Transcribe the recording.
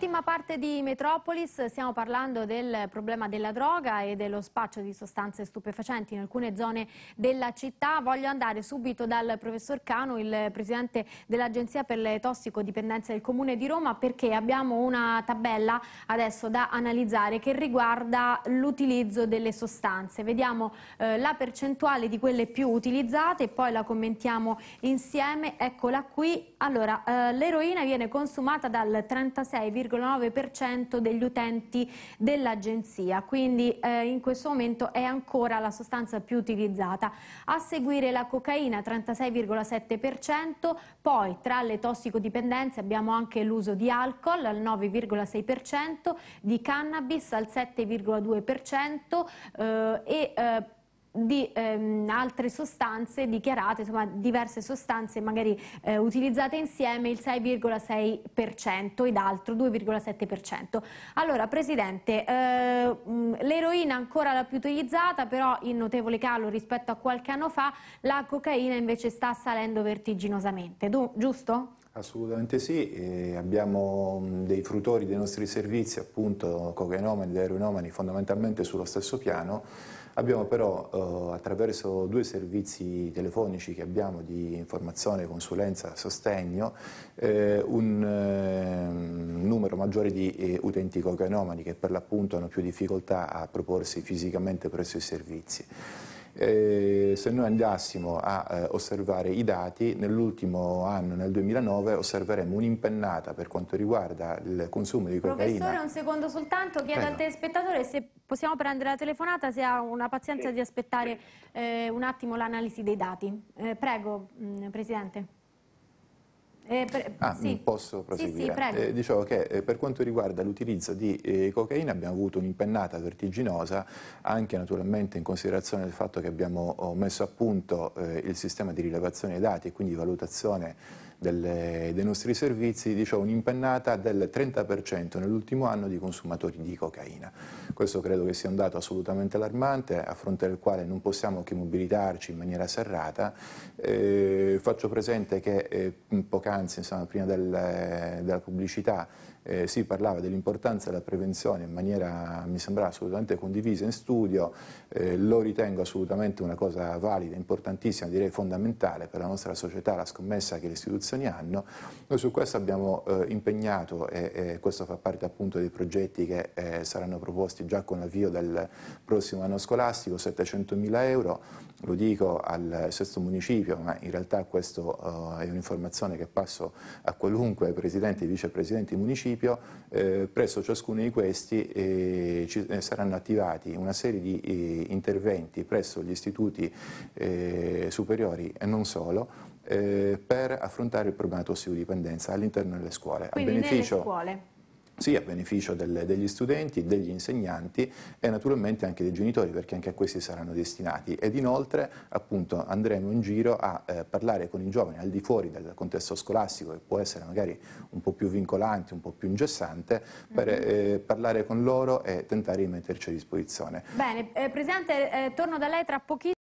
Ultima parte di Metropolis, stiamo parlando del problema della droga e dello spaccio di sostanze stupefacenti in alcune zone della città. Voglio andare subito dal professor Cano, il presidente dell'Agenzia per le tossicodipendenze del Comune di Roma, perché abbiamo una tabella adesso da analizzare che riguarda l'utilizzo delle sostanze. Vediamo eh, la percentuale di quelle più utilizzate e poi la commentiamo insieme. Eccola qui. Allora, eh, l'eroina viene consumata dal 36,5% 2,9% degli utenti dell'agenzia, quindi eh, in questo momento è ancora la sostanza più utilizzata. A seguire la cocaina 36,7%, poi tra le tossicodipendenze abbiamo anche l'uso di alcol al 9,6%, di cannabis al 7,2% eh, e eh, di ehm, altre sostanze dichiarate, insomma diverse sostanze magari eh, utilizzate insieme il 6,6% ed altro 2,7%. Allora Presidente, eh, mm, l'eroina ancora la più utilizzata però in notevole calo rispetto a qualche anno fa, la cocaina invece sta salendo vertiginosamente, du giusto? Assolutamente sì, e abbiamo mm, dei fruttori dei nostri servizi, appunto cocainomani ed eroinomani fondamentalmente sullo stesso piano, Abbiamo però, eh, attraverso due servizi telefonici che abbiamo di informazione, consulenza, sostegno, eh, un eh, numero maggiore di eh, utenti cocanomani che per l'appunto hanno più difficoltà a proporsi fisicamente presso i servizi. Eh, se noi andassimo a eh, osservare i dati, nell'ultimo anno, nel 2009, osserveremo un'impennata per quanto riguarda il consumo di cocaina. Professore, un secondo soltanto, chiedo Prego. Eh, al telespettatore se Possiamo prendere la telefonata se ha una pazienza sì. di aspettare eh, un attimo l'analisi dei dati. Eh, prego, mh, mm, Presidente. Eh, ah, sì. Mm, posso proseguire? Sì, sì, eh, dicevo che eh, per quanto riguarda l'utilizzo di eh, cocaina abbiamo avuto un'impennata vertiginosa anche naturalmente in considerazione del fatto che abbiamo oh, messo a punto eh, il sistema di rilevazione dei dati e quindi valutazione delle, dei nostri servizi, diciamo, un'impennata del 30% nell'ultimo anno di consumatori di cocaina. Questo credo che sia un dato assolutamente allarmante, a fronte del quale non possiamo che mobilitarci in maniera serrata. Eh, faccio presente che eh, poc'anzi, prima del, della pubblicità, eh, si parlava dell'importanza della prevenzione in maniera, mi sembra, assolutamente condivisa in studio, eh, lo ritengo assolutamente una cosa valida, importantissima, direi fondamentale per la nostra società, la scommessa che le istituzioni istituzioni hanno. Noi su questo abbiamo eh, impegnato e, e, questo fa parte appunto dei progetti che eh, saranno proposti già con l'avvio del prossimo anno scolastico, 700 mila euro, lo dico al sesto municipio, ma in realtà questa eh, è un'informazione che passo a qualunque presidente e vicepresidente di municipio, eh, presso ciascuno di questi eh, ci, eh, saranno attivati una serie di interventi presso gli istituti superiori e non solo, eh, per affrontare il problema tossicodipendenza all'interno delle scuole. Quindi a beneficio, nelle scuole? Sì, a beneficio del, degli studenti, degli insegnanti e naturalmente anche dei genitori perché anche a questi saranno destinati ed inoltre appunto andremo in giro a eh, parlare con i giovani al di fuori del contesto scolastico che può essere magari un po' più vincolante, un po' più ingessante per mm-hmm. eh, parlare con loro e tentare di metterci a disposizione. Bene, eh, Presidente eh, torno da lei tra pochissimo.